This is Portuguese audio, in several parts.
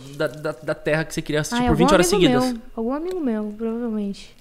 da, da, da terra que você queria assistir ah, é por 20 horas seguidas. Meu, algum amigo meu, provavelmente.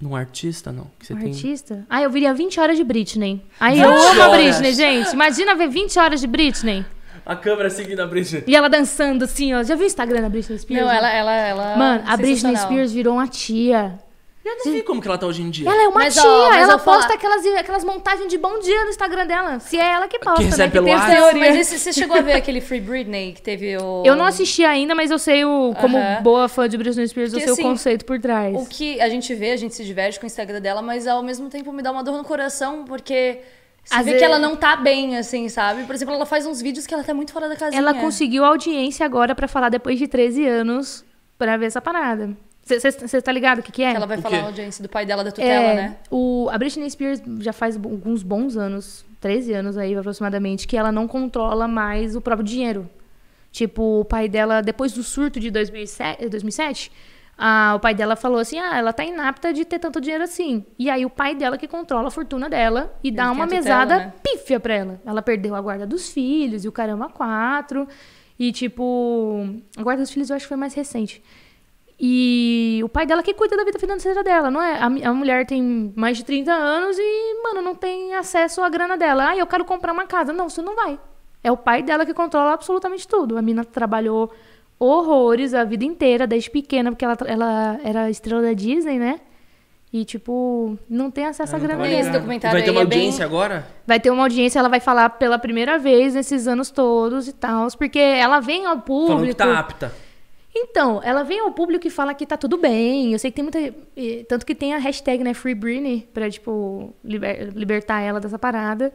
Num artista, não. Que você um tem... artista? Ah, eu viria 20 horas de Britney. Aí eu amo a Britney, gente. Imagina ver 20 horas de Britney. A câmera seguindo a Britney. E ela dançando assim, ó. Já viu o Instagram da Britney Spears? Não, né? ela, ela, ela. Mano, a Britney Spears virou uma tia. Eu não vi como que ela tá hoje em dia. Ela é uma mas, tia, ó, ela posta falar... aquelas, aquelas montagens de bom dia no Instagram dela. Se é ela que posta, que né? Pelo que tem mas esse, você chegou a ver aquele Free Britney que teve o... Eu não assisti ainda, mas eu sei, o, como uh -huh. boa fã de Britney Spears, Porque, eu sei assim, o conceito por trás. O que a gente vê, a gente se diverte com o Instagram dela, mas ao mesmo tempo me dá uma dor no coração, porque... Você Às vê que ela não tá bem, assim, sabe? Por exemplo, ela faz uns vídeos que ela tá muito fora da casinha. Ela conseguiu audiência agora para falar depois de 13 anos para ver essa parada. Você tá ligado o que, que é? Ela vai falar a audiência do pai dela da tutela, é, né? O, a Britney Spears já faz alguns bons anos, 13 anos aí aproximadamente, que ela não controla mais o próprio dinheiro. Tipo, o pai dela, depois do surto de 2007, 2007 eh, a, o pai dela falou assim: ah, ela tá inapta de ter tanto dinheiro assim. E aí o pai dela que controla a fortuna dela e Ele dá uma tutela, mesada né? pífia pra ela. Ela perdeu a guarda dos filhos e o caramba, quatro. E tipo, a guarda dos filhos eu acho que foi mais recente. E o pai dela que cuida da vida financeira dela, não é? A, a, mulher tem mais de 30 anos e, mano, não tem acesso à grana dela. Ah, eu quero comprar uma casa. Não, você não vai. É o pai dela que controla absolutamente tudo. A mina trabalhou horrores a vida inteira, desde pequena, porque ela, ela era estrela da Disney, né? E, tipo, não tem acesso à ah, grana dela. Esse documentário vai ter uma é audiência bem... agora? Vai ter uma audiência, ela vai falar pela primeira vez nesses anos todos e tal. Porque ela vem ao público. Falando que tá apta. Então, ela vem ao público e fala que tá tudo bem. Eu sei que tem muita. Tanto que tem a hashtag, né, Free Britney, pra, tipo, liber... libertar ela dessa parada.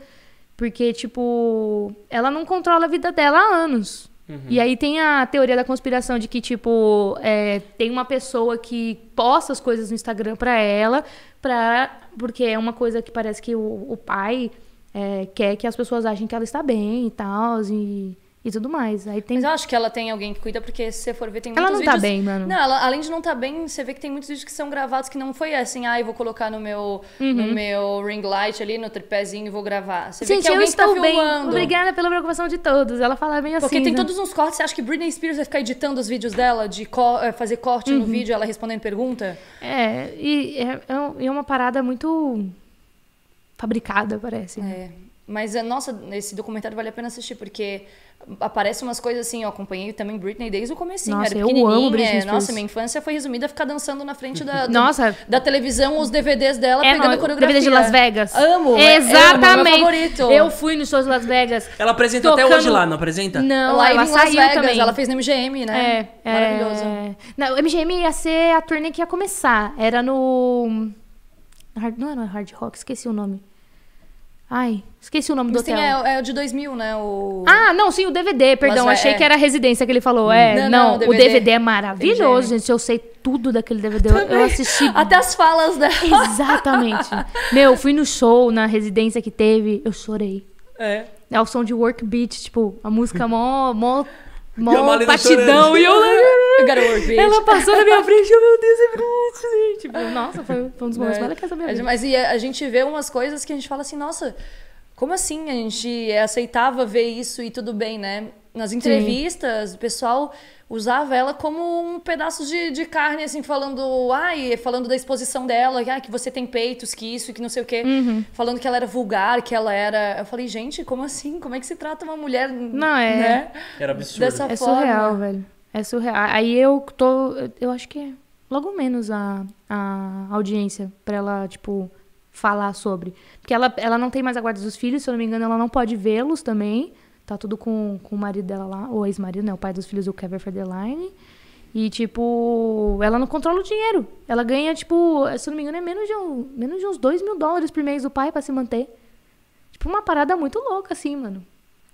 Porque, tipo, ela não controla a vida dela há anos. Uhum. E aí tem a teoria da conspiração de que, tipo, é, tem uma pessoa que posta as coisas no Instagram pra ela, pra, porque é uma coisa que parece que o, o pai é, quer que as pessoas achem que ela está bem e tal. E e tudo mais. Aí tem... Mas eu acho que ela tem alguém que cuida, porque se você for ver, tem ela muitos vídeos... Ela não tá bem, mano. Não, ela, além de não tá bem, você vê que tem muitos vídeos que são gravados que não foi assim, ah, eu vou colocar no meu, uhum. no meu ring light ali, no tripézinho e vou gravar. Você Gente, vê que alguém eu tá estou tá bem. Filmando. Obrigada pela preocupação de todos. Ela fala bem assim. Porque tem né? todos uns cortes, você acha que Britney Spears vai ficar editando os vídeos dela, de co eh, fazer corte uhum. no vídeo, ela respondendo pergunta? É, e é, é, é uma parada muito fabricada, parece. Né? É. Mas, eh, nossa, esse documentário vale a pena assistir, porque aparece umas coisas assim, eu acompanhei também Britney desde o começo Nossa, era eu amo Britney é, Nossa, minha infância foi resumida a ficar dançando na frente da, do, Nossa. da televisão, os DVDs dela, é, pegando não, coreografia. DVD de Las Vegas. Amo. É, é Exatamente. Amo, favorito. Eu fui nos shows de Las Vegas. Ela apresenta tocando... até hoje lá, não apresenta? Não, lá ela em Las Vegas, também. ela fez no MGM, né? É, Maravilhoso. É... Não, MGM ia ser a turnê que ia começar. Era no... Hard... Não era Hard Rock, esqueci o nome. Ai, esqueci o nome do sim, hotel. Sim, é, é, o de 2000, né? O... Ah, não, sim, o DVD, perdão. Mas, é, achei é. que era a residência que ele falou. É, não, não, não o, DVD. o DVD é maravilhoso, gente. Eu sei tudo daquele DVD. Eu, eu assisti. Até as falas dela. Exatamente. Meu, fui no show, na residência que teve, eu chorei. É. É o som de work beat, tipo, a música mó, mó, mó e E eu. Ela passou na minha frente, oh, meu Deus, é Tipo, nossa, foi, foi um dos momentos né? mais legais da minha vida. Mas e a, a gente vê umas coisas que a gente fala assim, nossa, como assim? A gente é aceitava ver isso e tudo bem, né? Nas entrevistas, Sim. o pessoal usava ela como um pedaço de, de carne, assim, falando, ai, falando da exposição dela, que, ah, que você tem peitos, que isso, que não sei o quê. Uhum. Falando que ela era vulgar, que ela era. Eu falei, gente, como assim? Como é que se trata uma mulher? Não, é. Né? Era absurdo. Dessa é forma. surreal, velho. É surreal. Aí eu tô. Eu acho que é logo menos a, a audiência pra ela, tipo, falar sobre. Porque ela, ela não tem mais a guarda dos filhos, se eu não me engano, ela não pode vê-los também. Tá tudo com, com o marido dela lá, ou ex-marido, né? O pai dos filhos o Kevin Federline. E, tipo, ela não controla o dinheiro. Ela ganha, tipo, se eu não me engano, é menos de, um, menos de uns 2 mil dólares por mês do pai para se manter. Tipo, uma parada muito louca, assim, mano.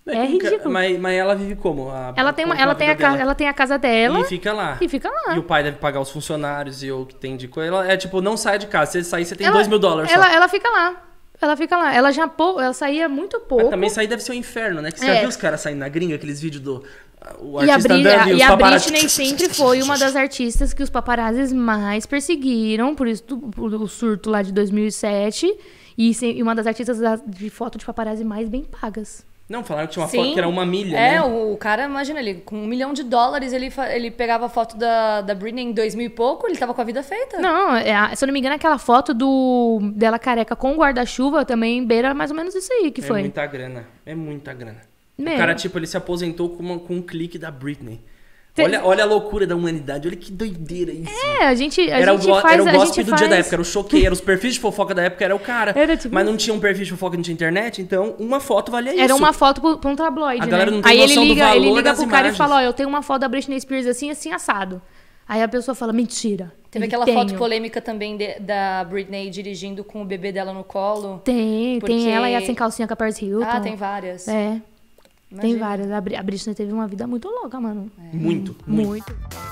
É, é ridículo. Mas, mas ela vive como? A, ela, tem uma, ela, tem a casa, ela tem a casa dela. E fica lá. E fica lá. E o pai deve pagar os funcionários e o que tem de coisa. é tipo, não sai de casa. Se sair, você tem ela, dois mil dólares. Ela, ela fica lá. Ela fica lá. Ela já ela saía muito pouco. Mas também sair deve ser um inferno, né? Que você é. já viu os caras saindo na gringa, aqueles vídeos do. Uh, o e a, Bri... e, e a Britney sempre foi uma das artistas que os paparazzis mais perseguiram, por isso o surto lá de 2007. E, e uma das artistas de foto de paparazzi mais bem pagas. Não, falaram que tinha uma Sim. foto que era uma milha, é, né? o, o cara, imagina, ele com um milhão de dólares, ele, ele pegava a foto da, da Britney em dois mil e pouco, ele tava com a vida feita. Não, é se eu não me engano, aquela foto do dela careca com guarda-chuva também beira mais ou menos isso aí que é foi. É muita grana, é muita grana. Meu. O cara, tipo, ele se aposentou com, uma, com um clique da Britney. Tem... Olha, olha a loucura da humanidade, olha que doideira isso. É, a gente, a era gente o, faz... Era o do faz... dia da época, era o choqueiro, os perfis de fofoca da época era o cara. Era tipo... Mas não tinha um perfil de fofoca, não tinha internet, então uma foto valia era isso. Era uma foto pra um tabloide, a né? galera né? não tem Aí noção ele liga, do valor ele liga das pro imagens. cara e fala, eu tenho uma foto da Britney Spears assim, assim, assado. Aí a pessoa fala, mentira. Teve aquela tenho. foto polêmica também de, da Britney dirigindo com o bebê dela no colo. Tem, porque... tem ela e a sem calcinha com a Paris Hilton. Ah, tem várias. É. Imagina. Tem várias. A, Britney teve uma vida muito louca, mano. É. Muito, muito. muito.